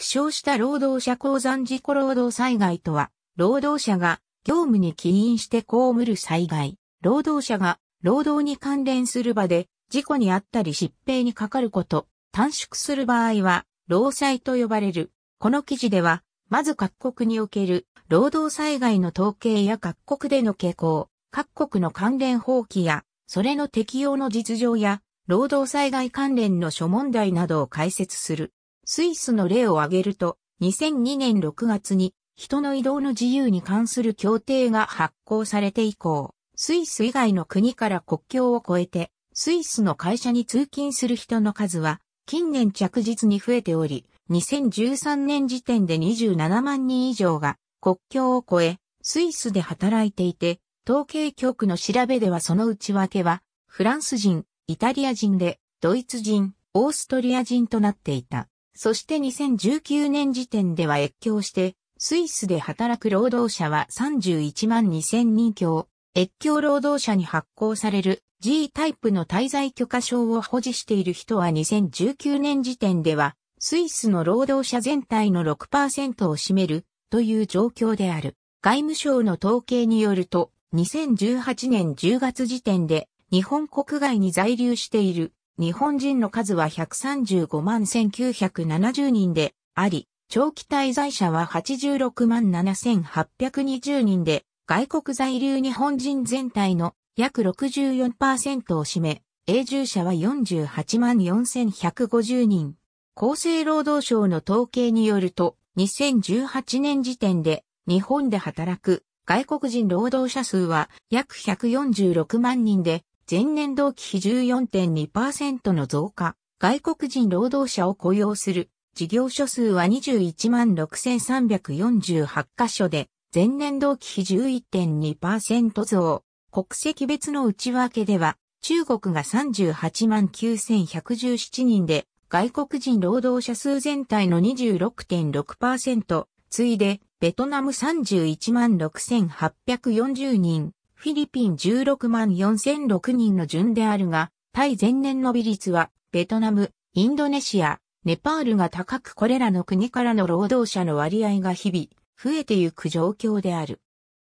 負傷した労働者鉱山事故労働災害とは、労働者が業務に起因して被る災害。労働者が労働に関連する場で事故にあったり疾病にかかること、短縮する場合は、労災と呼ばれる。この記事では、まず各国における労働災害の統計や各国での傾向、各国の関連法規や、それの適用の実情や、労働災害関連の諸問題などを解説する。スイスの例を挙げると、2002年6月に人の移動の自由に関する協定が発行されて以降、スイス以外の国から国境を越えて、スイスの会社に通勤する人の数は、近年着実に増えており、2013年時点で27万人以上が国境を越え、スイスで働いていて、統計局の調べではその内訳は、フランス人、イタリア人で、ドイツ人、オーストリア人となっていた。そして2019年時点では越境して、スイスで働く労働者は31万2000人強、越境労働者に発行される G タイプの滞在許可証を保持している人は2019年時点では、スイスの労働者全体の6%を占めるという状況である。外務省の統計によると、2018年10月時点で日本国外に在留している日本人の数は135万1970人であり、長期滞在者は86万7820人で、外国在留日本人全体の約64%を占め、永住者は48万4150人。厚生労働省の統計によると、2018年時点で日本で働く外国人労働者数は約146万人で、前年同期比14.2%の増加、外国人労働者を雇用する事業所数は21万6348箇所で、前年同期比11.2%増。国籍別の内訳では、中国が38万9117人で、外国人労働者数全体の26.6%、次いで、ベトナム31万6840人、フィリピン16万4006人の順であるが、対前年の比率は、ベトナム、インドネシア、ネパールが高くこれらの国からの労働者の割合が日々、増えてゆく状況である。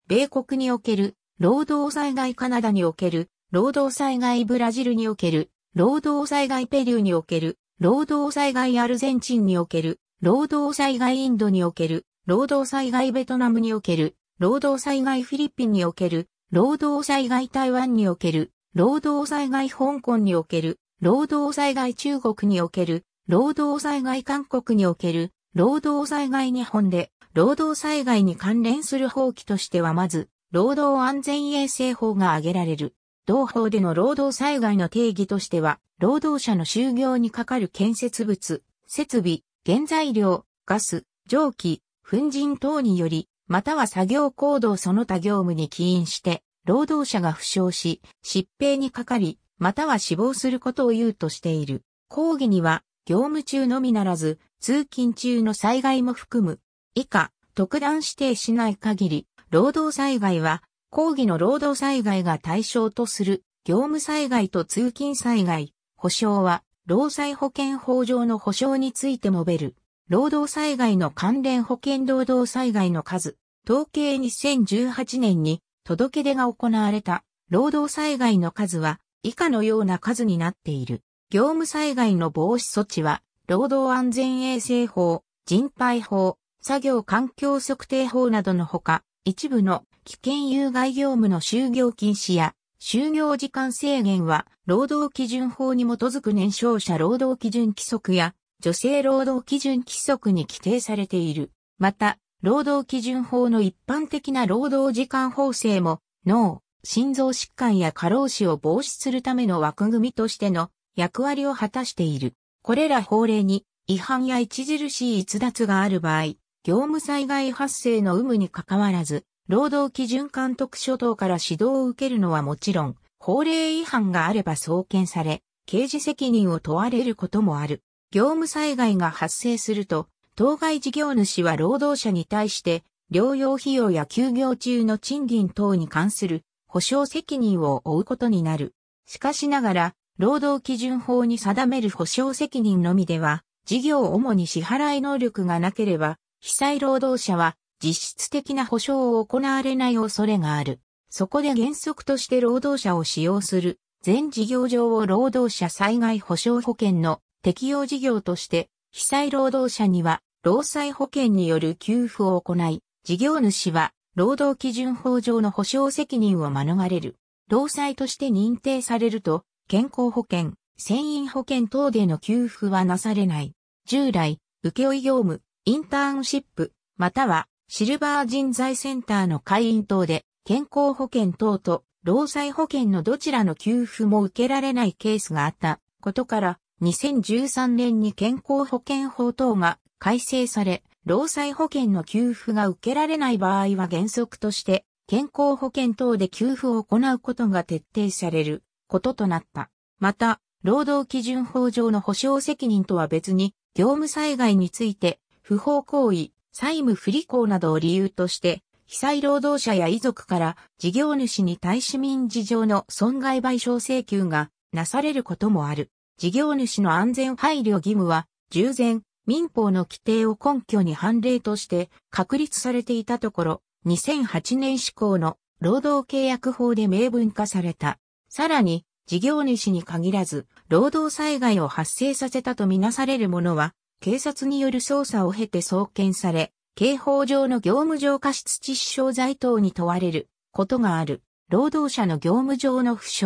米国における、労働災害カナダにおける、労働災害ブラジルにおける、労働災害ペリューにおける、労働災害アルゼンチンにおける、労働災害インドにおける、労働災害ベトナムにおける、労働災害フィリピンにおける、労働災害台湾における、労働災害香港における、労働災害中国における、労働災害韓国における、労働災害日本で、労働災害に関連する法規としてはまず、労働安全衛生法が挙げられる。同法での労働災害の定義としては、労働者の就業にかかる建設物、設備、原材料、ガス、蒸気、粉塵等により、または作業行動その他業務に起因して、労働者が負傷し、疾病にかかり、または死亡することを言うとしている。抗議には、業務中のみならず、通勤中の災害も含む。以下、特段指定しない限り、労働災害は、抗議の労働災害が対象とする、業務災害と通勤災害、保障は、労災保険法上の保障について述べる。労働災害の関連保険労働災害の数、統計2018年に届け出が行われた労働災害の数は以下のような数になっている。業務災害の防止措置は、労働安全衛生法、人廃法、作業環境測定法などのほか、一部の危険有害業務の就業禁止や就業時間制限は、労働基準法に基づく年少者労働基準規則や女性労働基準規則に規定されている。また、労働基準法の一般的な労働時間法制も、脳、心臓疾患や過労死を防止するための枠組みとしての役割を果たしている。これら法令に違反や著しい逸脱がある場合、業務災害発生の有無に関わらず、労働基準監督署等から指導を受けるのはもちろん、法令違反があれば送検され、刑事責任を問われることもある。業務災害が発生すると、当該事業主は労働者に対して、療養費用や休業中の賃金等に関する保障責任を負うことになる。しかしながら、労働基準法に定める保障責任のみでは、事業を主に支払い能力がなければ、被災労働者は実質的な保障を行われない恐れがある。そこで原則として労働者を使用する全事業上を労働者災害保障保険の適用事業として被災労働者には、労災保険による給付を行い、事業主は、労働基準法上の保障責任を免れる。労災として認定されると、健康保険、船員保険等での給付はなされない。従来、請負業務、インターンシップ、または、シルバー人材センターの会員等で、健康保険等と、労災保険のどちらの給付も受けられないケースがあったことから、2013年に健康保険法等が改正され、労災保険の給付が受けられない場合は原則として、健康保険等で給付を行うことが徹底されることとなった。また、労働基準法上の保障責任とは別に、業務災害について、不法行為、債務不履行などを理由として、被災労働者や遺族から事業主に対し民事上の損害賠償請求がなされることもある。事業主の安全配慮義務は、従前、民法の規定を根拠に判例として確立されていたところ、2008年施行の労働契約法で明文化された。さらに、事業主に限らず、労働災害を発生させたとみなされるものは、警察による捜査を経て送検され、刑法上の業務上過失致死傷罪等に問われることがある。労働者の業務上の負傷、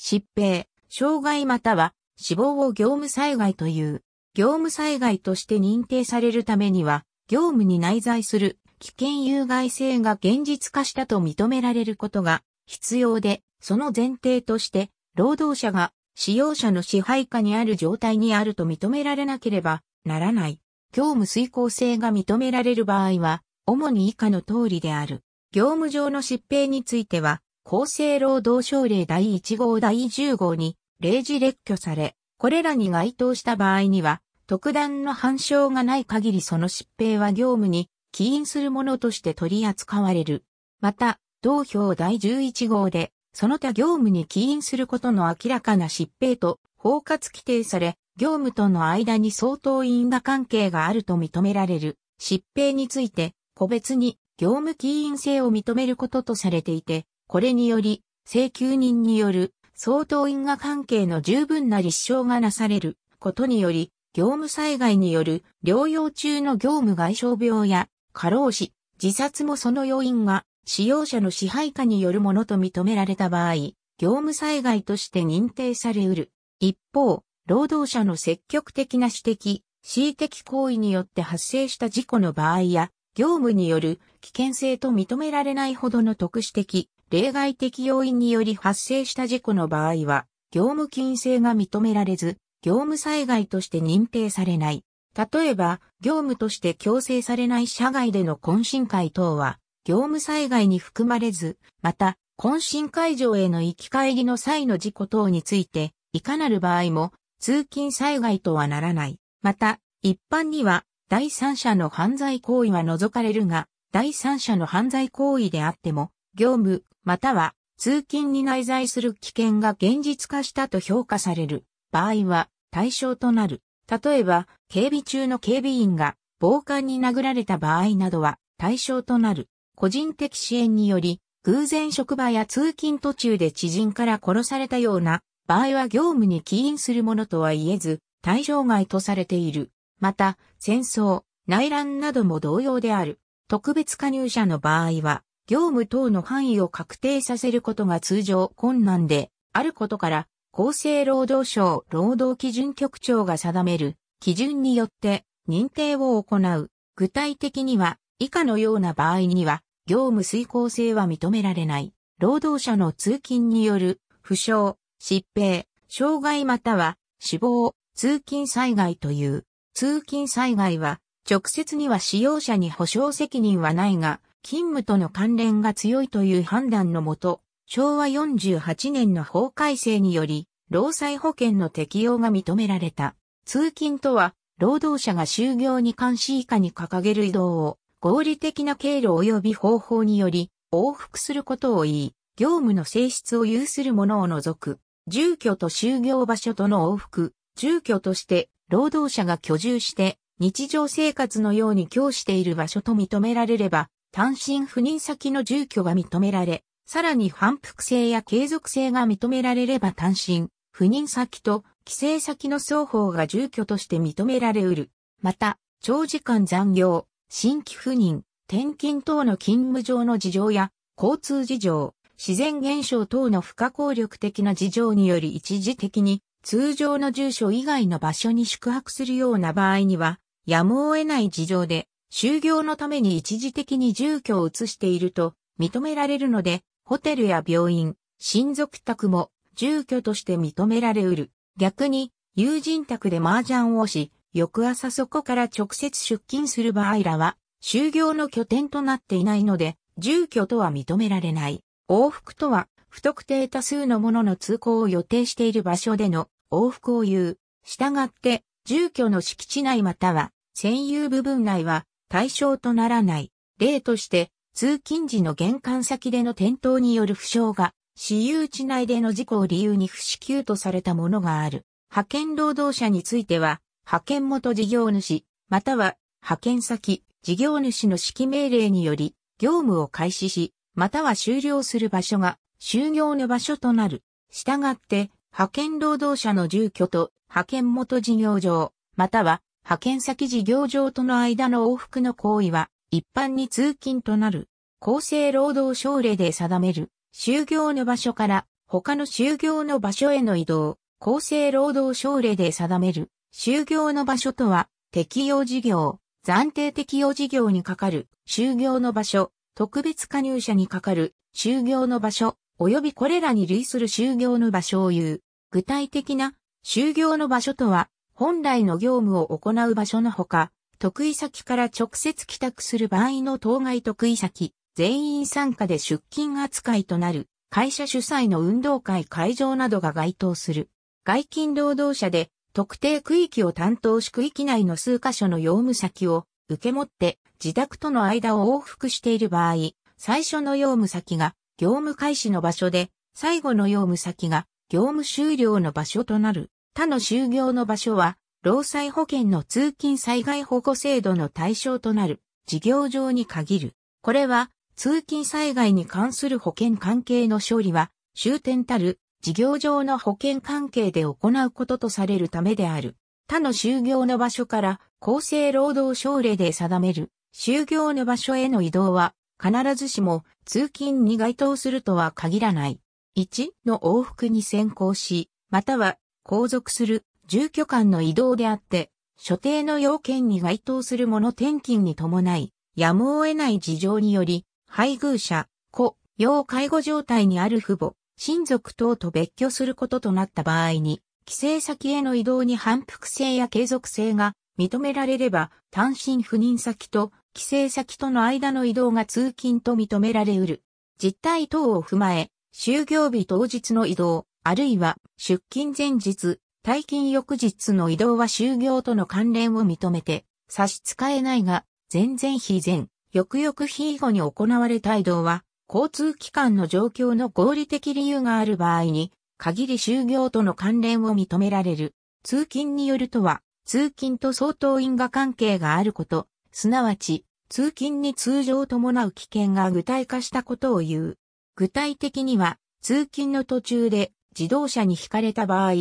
疾病、障害または死亡を業務災害という。業務災害として認定されるためには、業務に内在する危険有害性が現実化したと認められることが必要で、その前提として、労働者が使用者の支配下にある状態にあると認められなければならない。業務遂行性が認められる場合は、主に以下の通りである。業務上の疾病については、厚生労働省令第1号第10号に例示列挙され、これらに該当した場合には、特段の反証がない限りその疾病は業務に起因するものとして取り扱われる。また、同表第11号で、その他業務に起因することの明らかな疾病と包括規定され、業務との間に相当因果関係があると認められる疾病について、個別に業務起因性を認めることとされていて、これにより、請求人による相当因果関係の十分な立証がなされることにより、業務災害による療養中の業務外傷病や過労死、自殺もその要因が使用者の支配下によるものと認められた場合、業務災害として認定されうる。一方、労働者の積極的な指摘、恣意的行為によって発生した事故の場合や、業務による危険性と認められないほどの特殊的例外的要因により発生した事故の場合は、業務禁制が認められず、業務災害として認定されない。例えば、業務として強制されない社外での懇親会等は、業務災害に含まれず、また、懇親会場への行き帰りの際の事故等について、いかなる場合も、通勤災害とはならない。また、一般には、第三者の犯罪行為は除かれるが、第三者の犯罪行為であっても、業務、または通勤に内在する危険が現実化したと評価される場合は対象となる。例えば、警備中の警備員が暴漢に殴られた場合などは対象となる。個人的支援により、偶然職場や通勤途中で知人から殺されたような場合は業務に起因するものとは言えず、対象外とされている。また、戦争、内乱なども同様である。特別加入者の場合は、業務等の範囲を確定させることが通常困難であることから、厚生労働省労働基準局長が定める基準によって認定を行う。具体的には、以下のような場合には、業務遂行性は認められない。労働者の通勤による、負傷、疾病、障害または死亡、通勤災害という。通勤災害は、直接には使用者に保障責任はないが、勤務との関連が強いという判断のもと、昭和48年の法改正により、労災保険の適用が認められた。通勤とは、労働者が就業に関し以下に掲げる移動を、合理的な経路及び方法により、往復することを言い、業務の性質を有するものを除く、住居と就業場所との往復、住居として労働者が居住して、日常生活のように供している場所と認められれば、単身赴任先の住居が認められ、さらに反復性や継続性が認められれば単身、赴任先と帰省先の双方が住居として認められうる。また、長時間残業、新規赴任、転勤等の勤務上の事情や、交通事情、自然現象等の不可抗力的な事情により一時的に通常の住所以外の場所に宿泊するような場合には、やむを得ない事情で就業のために一時的に住居を移していると認められるので、ホテルや病院、親族宅も住居として認められうる。逆に、友人宅で麻雀をし、翌朝そこから直接出勤する場合らは、就業の拠点となっていないので、住居とは認められない。往復とは、不特定多数のものの通行を予定している場所での往復を言う。したがって、住居の敷地内または、占有部分内は、対象とならない。例として、通勤時の玄関先での転倒による負傷が、私有地内での事故を理由に不支給とされたものがある。派遣労働者については、派遣元事業主、または派遣先、事業主の指揮命令により、業務を開始し、または終了する場所が、就業の場所となる。したがって、派遣労働者の住居と派遣元事業場、または派遣先事業場との間の往復の行為は、一般に通勤となる、厚生労働省令で定める、就業の場所から他の就業の場所への移動、厚生労働省令で定める、就業の場所とは、適用事業、暫定適用事業にかかる、就業の場所、特別加入者にかかる、就業の場所、及びこれらに類する就業の場所を言う。具体的な、就業の場所とは、本来の業務を行う場所のほか、得意先から直接帰宅する場合の当該得意先、全員参加で出勤扱いとなる、会社主催の運動会会場などが該当する。外勤労働者で、特定区域を担当し区域内の数箇所の用務先を受け持って自宅との間を往復している場合、最初の用務先が業務開始の場所で、最後の用務先が業務終了の場所となる。他の就業の場所は、労災保険の通勤災害保護制度の対象となる事業上に限る。これは、通勤災害に関する保険関係の処理は、終点たる事業上の保険関係で行うこととされるためである。他の就業の場所から厚生労働省令で定める就業の場所への移動は必ずしも通勤に該当するとは限らない。1の往復に先行し、または後続する住居間の移動であって、所定の要件に該当するもの転勤に伴い、やむを得ない事情により、配偶者、子、要介護状態にある父母、親族等と別居することとなった場合に、帰省先への移動に反復性や継続性が認められれば、単身赴任先と帰省先との間の移動が通勤と認められうる。実態等を踏まえ、就業日当日の移動、あるいは出勤前日、退勤翌日の移動は就業との関連を認めて差し支えないが、前々非前、翌々非後に行われた移動は、交通機関の状況の合理的理由がある場合に、限り就業との関連を認められる。通勤によるとは、通勤と相当因果関係があること、すなわち、通勤に通常伴う危険が具体化したことを言う。具体的には、通勤の途中で自動車に轢かれた場合、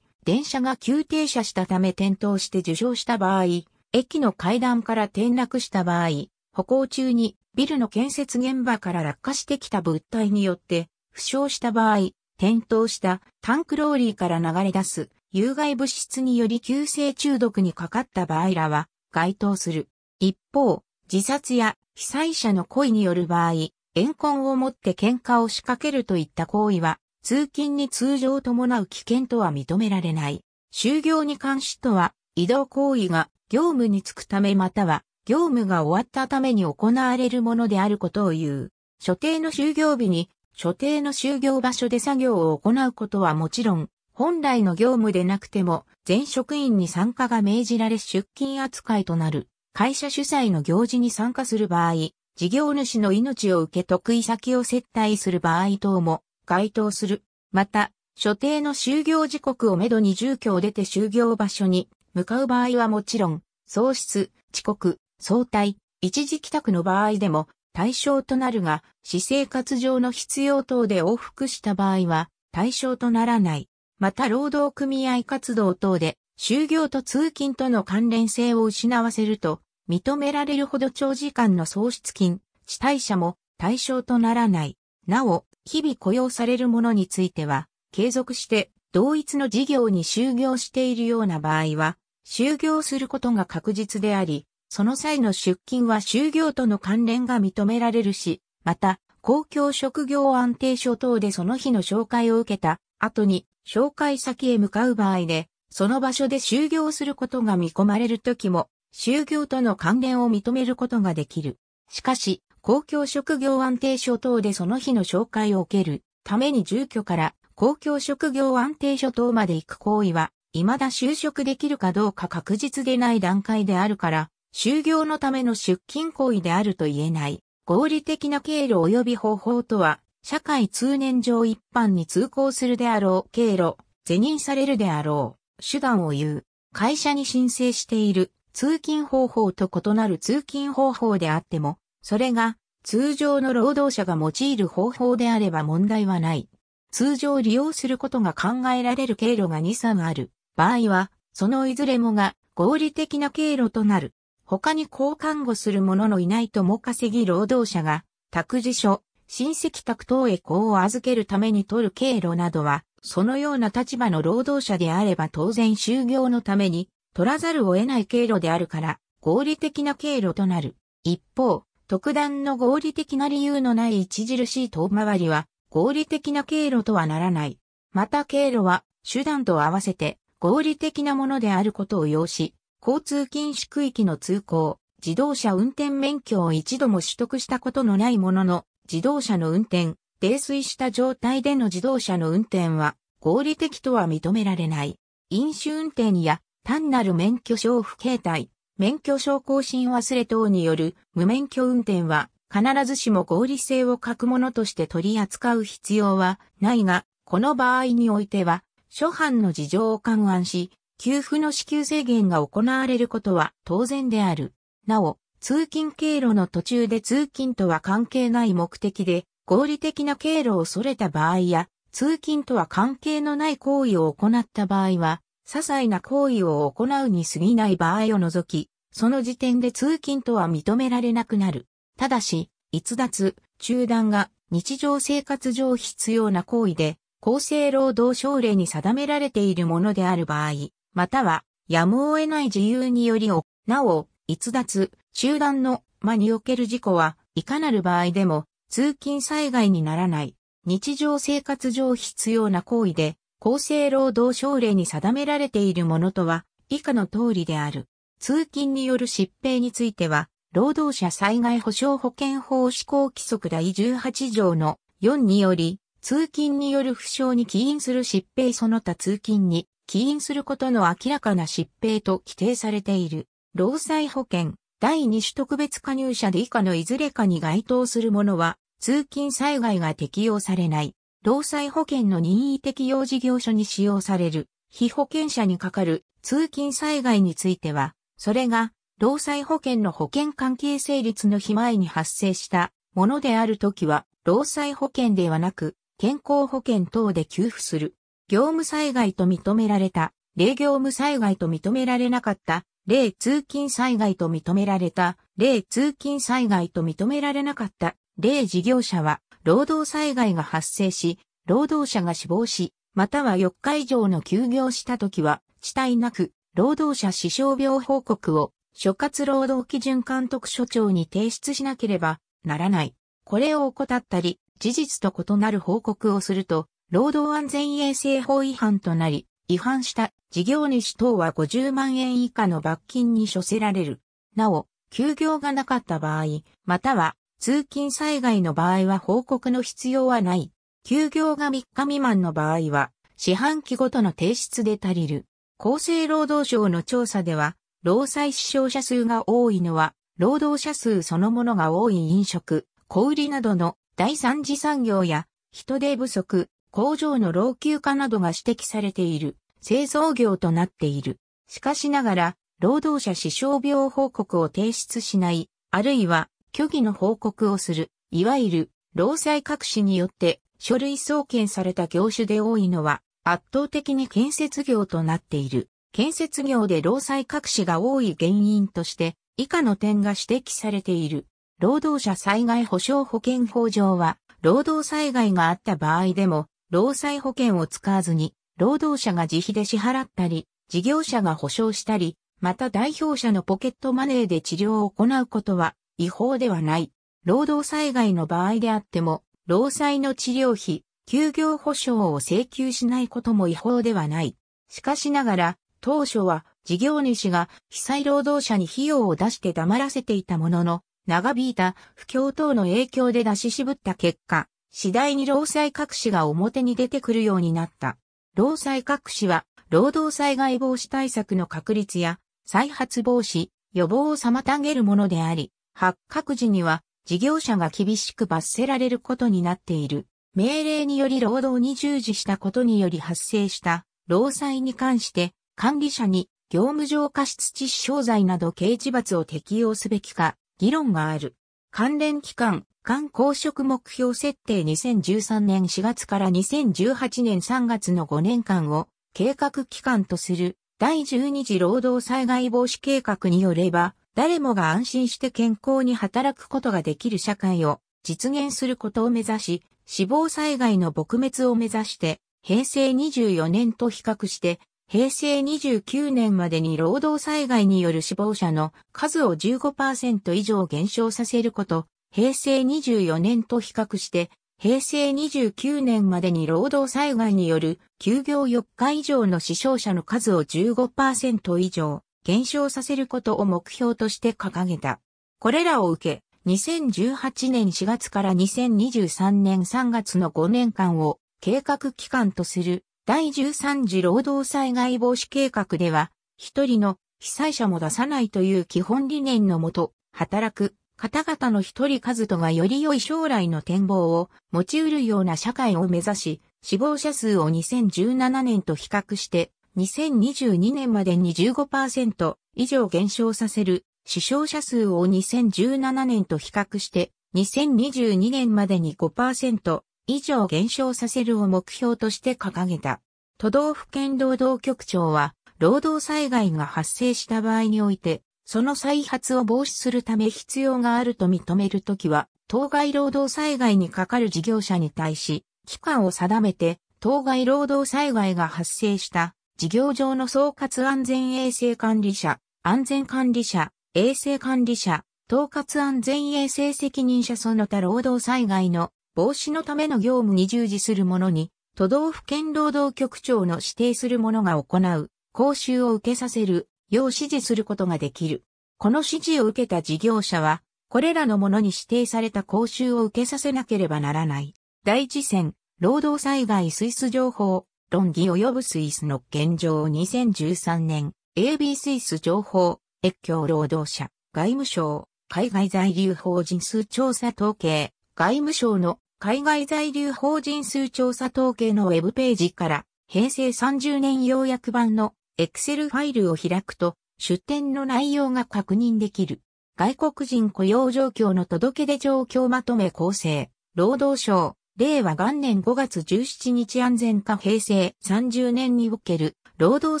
電車が急停車したため転倒して受傷した場合、駅の階段から転落した場合、歩行中にビルの建設現場から落下してきた物体によって、負傷した場合、転倒したタンクローリーから流れ出す有害物質により急性中毒にかかった場合らは該当する。一方、自殺や被災者の故意による場合、怨恨を持って喧嘩を仕掛けるといった行為は通勤に通常伴う危険とは認められない。就業に関しとは、移動行為が業務に就くためまたは、業務が終わったために行われるものであることを言う。所定の就業日に、所定の就業場所で作業を行うことはもちろん、本来の業務でなくても、全職員に参加が命じられ出勤扱いとなる。会社主催の行事に参加する場合、事業主の命を受け得意先を接待する場合等も該当する。また、所定の就業時刻をめどに住居を出て就業場所に向かう場合はもちろん、喪失、遅刻、早退、一時帰宅の場合でも対象となるが、私生活上の必要等で往復した場合は対象とならない。また労働組合活動等で、就業と通勤との関連性を失わせると、認められるほど長時間の喪失金、死退者も対象とならない。なお、日々雇用される者については、継続して同一の事業に就業しているような場合は、就業することが確実であり、その際の出勤は就業との関連が認められるし、また、公共職業安定所等でその日の紹介を受けた後に、紹介先へ向かう場合で、その場所で就業することが見込まれる時も、就業との関連を認めることができる。しかし、公共職業安定所等でその日の紹介を受けるために住居から公共職業安定所等まで行く行為は、未だ就職できるかどうか確実でない段階であるから、就業のための出勤行為であると言えない。合理的な経路及び方法とは、社会通念上一般に通行するであろう経路、是認されるであろう、手段を言う、会社に申請している通勤方法と異なる通勤方法であっても、それが通常の労働者が用いる方法であれば問題はない。通常利用することが考えられる経路が2、3ある場合は、そのいずれもが合理的な経路となる。他に交換護する者のいないとも稼ぎ労働者が、託児所、親戚宅等へ子を預けるために取る経路などは、そのような立場の労働者であれば当然就業のために取らざるを得ない経路であるから、合理的な経路となる。一方、特段の合理的な理由のない著しい遠回りは合理的な経路とはならない。また経路は手段と合わせて合理的なものであることを要し、交通禁止区域の通行、自動車運転免許を一度も取得したことのないものの、自動車の運転、泥酔した状態での自動車の運転は合理的とは認められない。飲酒運転や単なる免許証不携帯、免許証更新忘れ等による無免許運転は必ずしも合理性を欠くものとして取り扱う必要はないが、この場合においては、諸般の事情を勘案し、給付の支給制限が行われることは当然である。なお、通勤経路の途中で通勤とは関係ない目的で、合理的な経路を逸れた場合や、通勤とは関係のない行為を行った場合は、些細な行為を行うに過ぎない場合を除き、その時点で通勤とは認められなくなる。ただし、逸脱、中断が日常生活上必要な行為で、厚生労働省令に定められているものである場合、または、やむを得ない自由によりを、なお、逸脱、中断の間における事故は、いかなる場合でも、通勤災害にならない、日常生活上必要な行為で、厚生労働省令に定められているものとは以下の通りである。通勤による疾病については、労働者災害保障保険法施行規則第18条の4により、通勤による負傷に起因する疾病その他通勤に起因することの明らかな疾病と規定されている。労災保険第2種特別加入者で以下のいずれかに該当するものは、通勤災害が適用されない。労災保険の任意適用事業所に使用される、被保険者にかかる通勤災害については、それが、労災保険の保険関係成立の日前に発生したものであるときは、労災保険ではなく、健康保険等で給付する。業務災害と認められた、例業務災害と認められなかった、例通勤災害と認められた、例通勤災害と認められなかった、例事業者は、労働災害が発生し、労働者が死亡し、または4日以上の休業した時は、遅滞なく、労働者死傷病報告を、所轄労働基準監督署長に提出しなければならない。これを怠ったり、事実と異なる報告をすると、労働安全衛生法違反となり、違反した事業主等は50万円以下の罰金に処せられる。なお、休業がなかった場合、または通勤災害の場合は報告の必要はない。休業が3日未満の場合は、四半期ごとの提出で足りる。厚生労働省の調査では、労災死傷者数が多いのは、労働者数そのものが多い飲食、小売りなどの第三次産業や、人手不足、工場の老朽化などが指摘されている、製造業となっている。しかしながら、労働者死傷病報告を提出しない、あるいは虚偽の報告をする、いわゆる、労災隠しによって、書類送検された業種で多いのは、圧倒的に建設業となっている。建設業で労災隠しが多い原因として、以下の点が指摘されている。労働者災害保障保険法上は、労働災害があった場合でも、労災保険を使わずに、労働者が自費で支払ったり、事業者が保障したり、また代表者のポケットマネーで治療を行うことは違法ではない。労働災害の場合であっても、労災の治療費、休業保障を請求しないことも違法ではない。しかしながら、当初は事業主が被災労働者に費用を出して黙らせていたものの、長引いた不況等の影響で出し渋った結果、次第に労災隠しが表に出てくるようになった。労災隠しは、労働災害防止対策の確立や、再発防止、予防を妨げるものであり、発覚時には事業者が厳しく罰せられることになっている。命令により労働に従事したことにより発生した労災に関して管理者に業務上過失致死傷罪など刑事罰を適用すべきか議論がある。関連機関、官公職目標設定2013年4月から2018年3月の5年間を計画期間とする第12次労働災害防止計画によれば、誰もが安心して健康に働くことができる社会を実現することを目指し、死亡災害の撲滅を目指して、平成24年と比較して、平成29年までに労働災害による死亡者の数を15%以上減少させること、平成24年と比較して、平成29年までに労働災害による休業4日以上の死傷者の数を15%以上減少させることを目標として掲げた。これらを受け、2018年4月から2023年3月の5年間を計画期間とする第13次労働災害防止計画では、一人の被災者も出さないという基本理念のもと、働く方々の一人数とがより良い将来の展望を持ち得るような社会を目指し、死亡者数を2017年と比較して2022年までに15%以上減少させる死傷者数を2017年と比較して2022年までに5%以上減少させるを目標として掲げた。都道府県労働局長は労働災害が発生した場合においてその再発を防止するため必要があると認めるときは当該労働災害にかかる事業者に対し期間を定めて当該労働災害が発生した事業上の総括安全衛生管理者、安全管理者、衛生管理者、統括安全衛生責任者その他労働災害の防止のための業務に従事する者に、都道府県労働局長の指定する者が行う、講習を受けさせる、よう指示することができる。この指示を受けた事業者は、これらのものに指定された講習を受けさせなければならない。第一線、労働災害スイス情報、論議及ぶスイスの現状を2013年、AB スイス情報、越境労働者、外務省、海外在留法人数調査統計、外務省の海外在留法人数調査統計のウェブページから、平成30年要約版の Excel ファイルを開くと、出典の内容が確認できる。外国人雇用状況の届け出状況まとめ構成、労働省、令和元年5月17日安全課平成30年における労働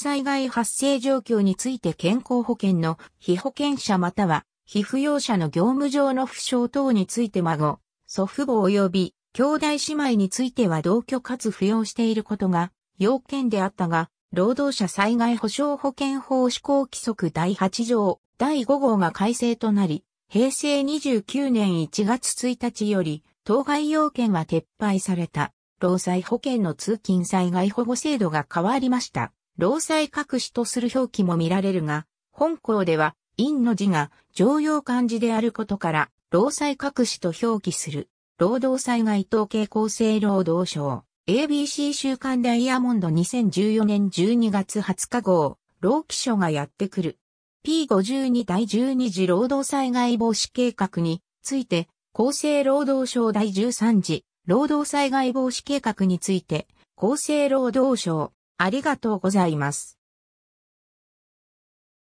災害発生状況について健康保険の被保険者または被扶養者の業務上の負傷等について孫、祖父母及び兄弟姉妹については同居かつ扶養していることが要件であったが、労働者災害保障保険法施行規則第8条第5号が改正となり、平成29年1月1日より当該要件は撤廃された。労災保険の通勤災害保護制度が変わりました。労災隠しとする表記も見られるが、本校では、院の字が常用漢字であることから、労災隠しと表記する。労働災害統計厚生労働省。ABC 週刊ダイヤモンド2014年12月20日号、労基署がやってくる。P52 第12次労働災害防止計画について、厚生労働省第13次労働災害防止計画について、厚生労働省、ありがとうございます。